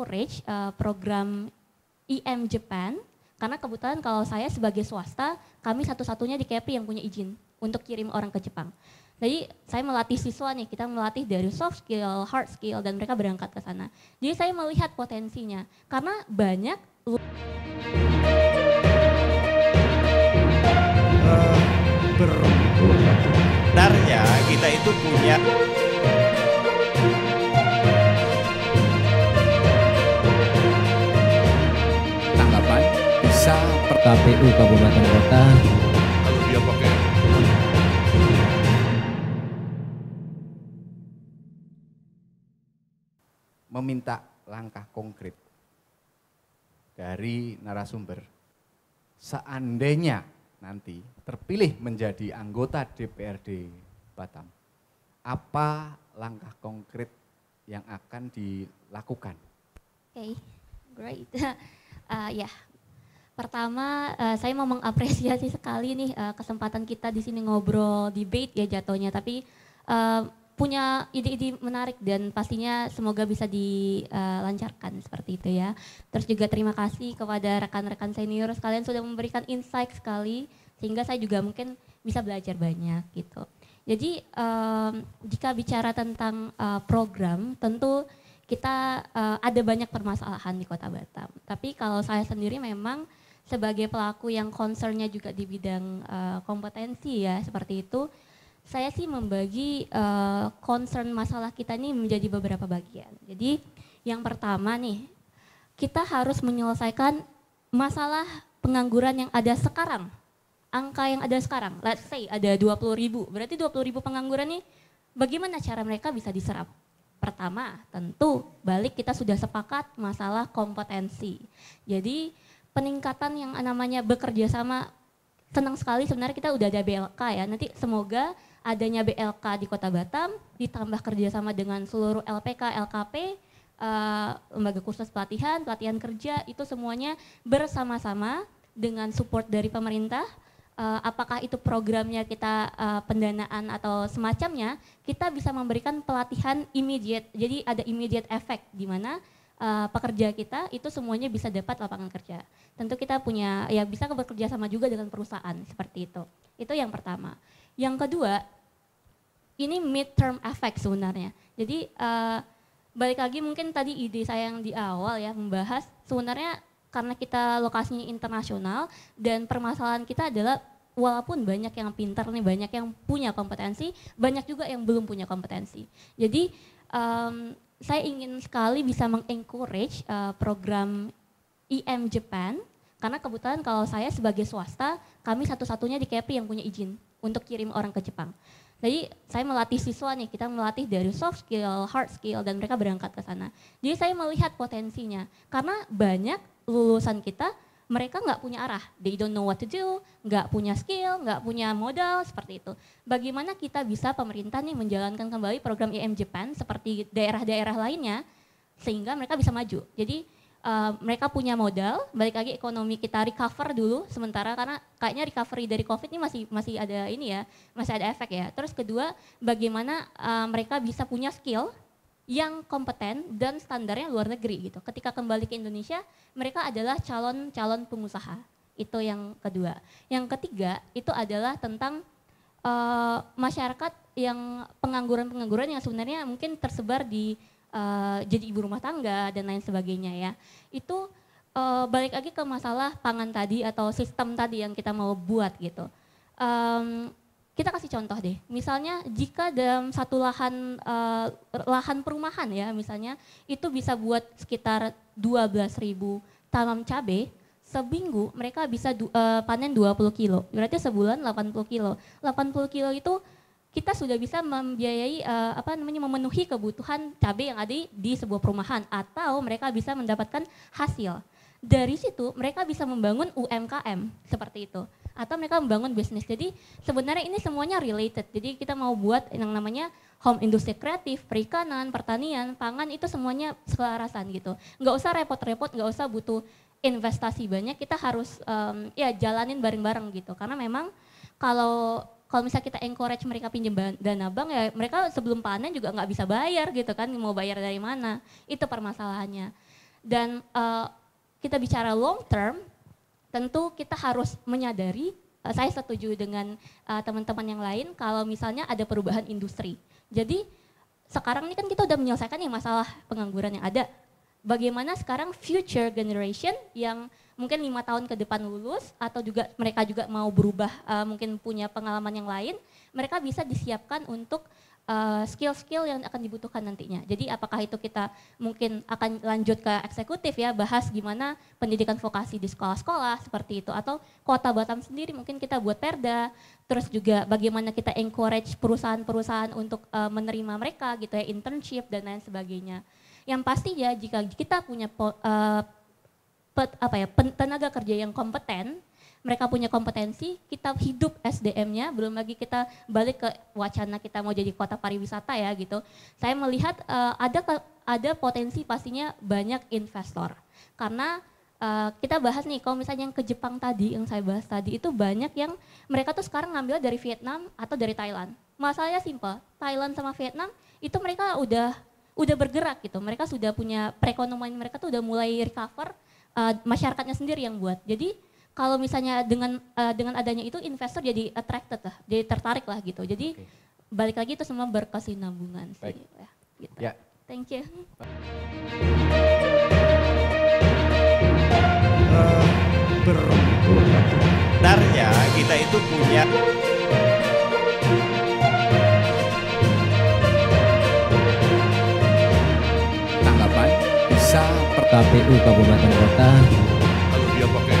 encourage uh, eh, program IM e Japan karena kebetulan kalau saya sebagai swasta kami satu-satunya di Kepri yang punya izin untuk kirim orang ke Jepang. Jadi saya melatih siswa nih, kita melatih dari soft skill, hard skill, dan mereka berangkat ke sana. Jadi saya melihat potensinya, karena banyak. Uh, kita itu punya. KPU Kabupaten Kota iya, meminta langkah konkret dari narasumber seandainya nanti terpilih menjadi anggota DPRD Batam apa langkah konkret yang akan dilakukan? Oke, okay, great. Uh, ya, yeah. Pertama, uh, saya mau mengapresiasi sekali nih uh, kesempatan kita di sini ngobrol debate ya jatuhnya, tapi uh, punya ide-ide menarik dan pastinya semoga bisa dilancarkan seperti itu ya. Terus juga terima kasih kepada rekan-rekan senior sekalian sudah memberikan insight sekali sehingga saya juga mungkin bisa belajar banyak gitu. Jadi um, jika bicara tentang uh, program tentu kita uh, ada banyak permasalahan di Kota Batam. Tapi kalau saya sendiri memang sebagai pelaku yang concernnya juga di bidang uh, kompetensi ya seperti itu saya sih membagi uh, concern masalah kita ini menjadi beberapa bagian jadi yang pertama nih kita harus menyelesaikan masalah pengangguran yang ada sekarang angka yang ada sekarang let's say ada 20 ribu berarti 20 ribu pengangguran nih bagaimana cara mereka bisa diserap pertama tentu balik kita sudah sepakat masalah kompetensi jadi peningkatan yang namanya bekerja sama senang sekali sebenarnya kita udah ada BLK ya. Nanti semoga adanya BLK di Kota Batam ditambah kerjasama dengan seluruh LPK, LKP, uh, eh, lembaga kursus pelatihan, pelatihan kerja itu semuanya bersama-sama dengan support dari pemerintah. Uh, apakah itu programnya kita uh, pendanaan atau semacamnya, kita bisa memberikan pelatihan immediate. Jadi ada immediate effect di mana uh, pekerja kita itu semuanya bisa dapat lapangan kerja. Tentu kita punya ya bisa bekerja sama juga dengan perusahaan seperti itu. Itu yang pertama. Yang kedua, ini midterm effect sebenarnya. Jadi uh, balik lagi mungkin tadi ide saya yang di awal ya membahas sebenarnya karena kita lokasinya internasional dan permasalahan kita adalah walaupun banyak yang pintar nih, banyak yang punya kompetensi, banyak juga yang belum punya kompetensi. Jadi um, saya ingin sekali bisa mengencourage uh, program IM e Japan karena kebetulan kalau saya sebagai swasta kami satu-satunya di Kepri yang punya izin untuk kirim orang ke Jepang. Jadi saya melatih siswa nih, kita melatih dari soft skill, hard skill, dan mereka berangkat ke sana. Jadi saya melihat potensinya, karena banyak lulusan kita mereka nggak punya arah. They don't know what to do, nggak punya skill, nggak punya modal, seperti itu. Bagaimana kita bisa pemerintah nih menjalankan kembali program IM e Japan seperti daerah-daerah lainnya sehingga mereka bisa maju. Jadi uh, mereka punya modal, balik lagi ekonomi kita recover dulu sementara karena kayaknya recovery dari Covid ini masih masih ada ini ya, masih ada efek ya. Terus kedua, bagaimana uh, mereka bisa punya skill yang kompeten dan standarnya luar negeri gitu. Ketika kembali ke Indonesia, mereka adalah calon-calon pengusaha. Itu yang kedua. Yang ketiga itu adalah tentang uh, masyarakat yang pengangguran-pengangguran yang sebenarnya mungkin tersebar di uh, jadi ibu rumah tangga dan lain sebagainya ya. Itu uh, balik lagi ke masalah pangan tadi atau sistem tadi yang kita mau buat gitu. Um, kita kasih contoh deh. Misalnya jika dalam satu lahan uh, lahan perumahan ya misalnya itu bisa buat sekitar 12.000 tanam cabe, seminggu mereka bisa du, uh, panen 20 kilo. Berarti sebulan 80 kilo. 80 kilo itu kita sudah bisa membiayai uh, apa namanya memenuhi kebutuhan cabe yang ada di sebuah perumahan atau mereka bisa mendapatkan hasil. Dari situ mereka bisa membangun UMKM seperti itu atau mereka membangun bisnis. Jadi sebenarnya ini semuanya related. Jadi kita mau buat yang namanya home industri kreatif, perikanan, pertanian, pangan itu semuanya selarasan gitu. Nggak usah repot-repot, nggak usah butuh investasi banyak, kita harus um, ya jalanin bareng-bareng gitu. Karena memang kalau kalau misalnya kita encourage mereka pinjam dana bank ya mereka sebelum panen juga nggak bisa bayar gitu kan mau bayar dari mana itu permasalahannya dan uh, kita bicara long term tentu kita harus menyadari uh, saya setuju dengan eh, teman-teman uh, yang lain kalau misalnya ada perubahan industri. Jadi sekarang ini kan kita udah menyelesaikan ya masalah pengangguran yang ada bagaimana sekarang future generation yang mungkin lima tahun ke depan lulus atau juga mereka juga mau berubah uh, mungkin punya pengalaman yang lain mereka bisa disiapkan untuk eh, skill-skill uh, yang akan dibutuhkan nantinya. Jadi apakah itu kita mungkin akan lanjut ke eksekutif ya bahas gimana pendidikan vokasi di sekolah-sekolah seperti itu atau kota Batam sendiri mungkin kita buat perda terus juga bagaimana kita encourage perusahaan-perusahaan untuk uh, menerima mereka gitu ya internship dan lain sebagainya. Yang pasti ya jika kita punya po, uh, pet, apa ya pen, tenaga kerja yang kompeten, mereka punya kompetensi, kita hidup SDM-nya, belum lagi kita balik ke wacana kita mau jadi kota pariwisata ya gitu. Saya melihat uh, ada ada potensi pastinya banyak investor. Karena uh, kita bahas nih kalau misalnya yang ke Jepang tadi yang saya bahas tadi itu banyak yang mereka tuh sekarang ngambil dari Vietnam atau dari Thailand. Masalahnya simple Thailand sama Vietnam itu mereka udah udah bergerak gitu. Mereka sudah punya perekonomian mereka tuh udah mulai recover uh, masyarakatnya sendiri yang buat. Jadi kalau misalnya dengan uh, dengan adanya itu investor jadi attracted lah, jadi tertarik lah gitu. Jadi okay. balik lagi itu semua berkesinambungan Baik. Ya, gitu. Yeah. Thank you. Sebenarnya kita itu punya Desa per KPU Kabupaten Kota. Kalau dia pakai